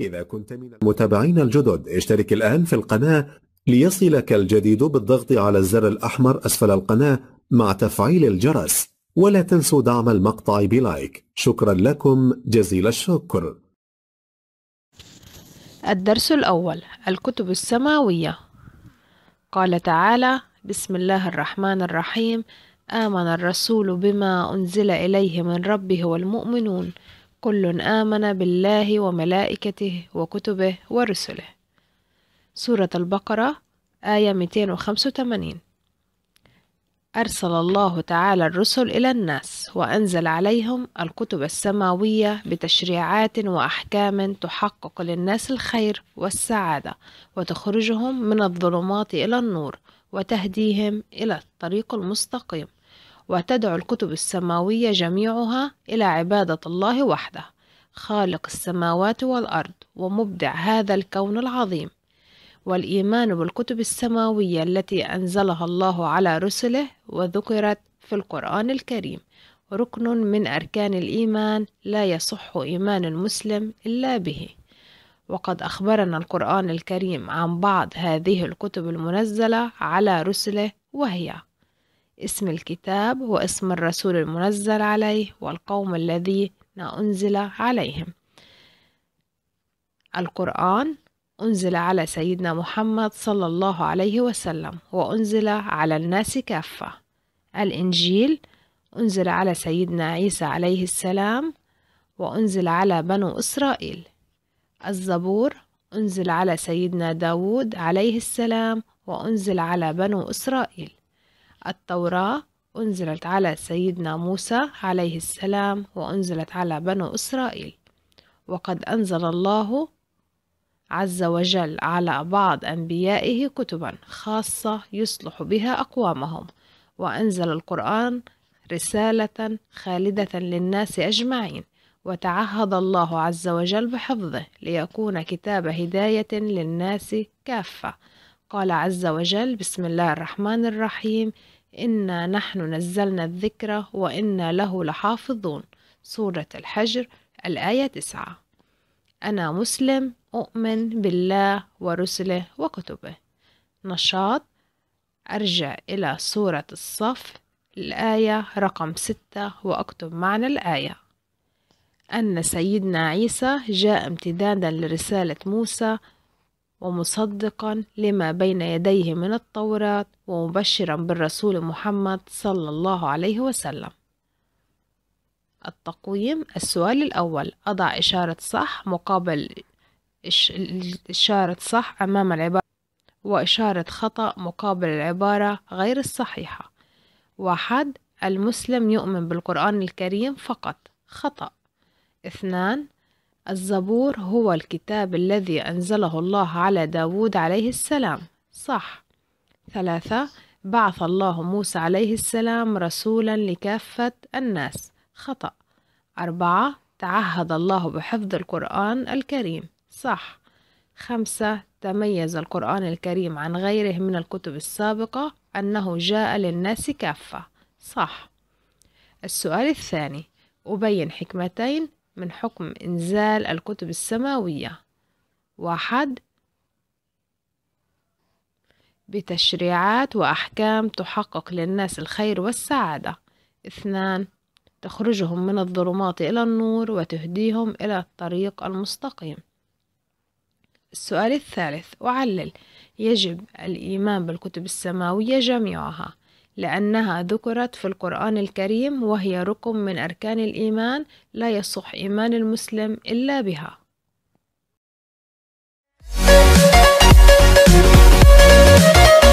إذا كنت من المتابعين الجدد اشترك الآن في القناة ليصلك الجديد بالضغط على الزر الأحمر أسفل القناة مع تفعيل الجرس ولا تنسوا دعم المقطع بلايك شكرا لكم جزيل الشكر الدرس الأول الكتب السماوية قال تعالى بسم الله الرحمن الرحيم آمن الرسول بما أنزل إليه من ربه والمؤمنون كل آمن بالله وملائكته وكتبه ورسله سورة البقرة آية 285 أرسل الله تعالى الرسل إلى الناس وأنزل عليهم الكتب السماوية بتشريعات وأحكام تحقق للناس الخير والسعادة وتخرجهم من الظلمات إلى النور وتهديهم إلى الطريق المستقيم وتدعو الكتب السماوية جميعها إلى عبادة الله وحده خالق السماوات والأرض ومبدع هذا الكون العظيم والإيمان بالكتب السماوية التي أنزلها الله على رسله وذكرت في القرآن الكريم ركن من أركان الإيمان لا يصح إيمان المسلم إلا به وقد أخبرنا القرآن الكريم عن بعض هذه الكتب المنزلة على رسله وهي اسم الكتاب واسم الرسول المنزل عليه والقوم الذين أنزل عليهم القرآن أنزل على سيدنا محمد صلى الله عليه وسلم وأنزل على الناس كافة الإنجيل أنزل على سيدنا عيسى عليه السلام وأنزل على بنو إسرائيل الزبور أنزل على سيدنا داود عليه السلام وأنزل على بنو إسرائيل التوراة أنزلت على سيدنا موسى عليه السلام وأنزلت على بنو إسرائيل وقد أنزل الله عز وجل على بعض أنبيائه كتبا خاصة يصلح بها أقوامهم وأنزل القرآن رسالة خالدة للناس أجمعين وتعهد الله عز وجل بحفظه ليكون كتاب هداية للناس كافة قال عز وجل بسم الله الرحمن الرحيم إنا نحن نزلنا الذكر وإنا له لحافظون سورة الحجر الآية تسعة أنا مسلم أؤمن بالله ورسله وكتبه نشاط أرجع إلى سورة الصف الآية رقم ستة وأكتب معنى الآية أن سيدنا عيسى جاء امتدادا لرسالة موسى ومصدقا لما بين يديه من التوراة ومبشرا بالرسول محمد صلى الله عليه وسلم التقويم السؤال الأول أضع إشارة صح مقابل إشارة صح أمام العبارة وإشارة خطأ مقابل العبارة غير الصحيحة واحد المسلم يؤمن بالقرآن الكريم فقط خطأ اثنان الزبور هو الكتاب الذي أنزله الله على داود عليه السلام صح ثلاثة بعث الله موسى عليه السلام رسولا لكافة الناس خطأ أربعة تعهد الله بحفظ القرآن الكريم صح خمسة تميز القرآن الكريم عن غيره من الكتب السابقة أنه جاء للناس كافة صح السؤال الثاني أبين حكمتين من حكم إنزال الكتب السماوية واحد بتشريعات وأحكام تحقق للناس الخير والسعادة اثنان تخرجهم من الظلمات إلى النور وتهديهم إلى الطريق المستقيم السؤال الثالث أعلل يجب الإيمان بالكتب السماوية جميعها لأنها ذكرت في القرآن الكريم وهي ركن من أركان الإيمان لا يصح إيمان المسلم إلا بها thank you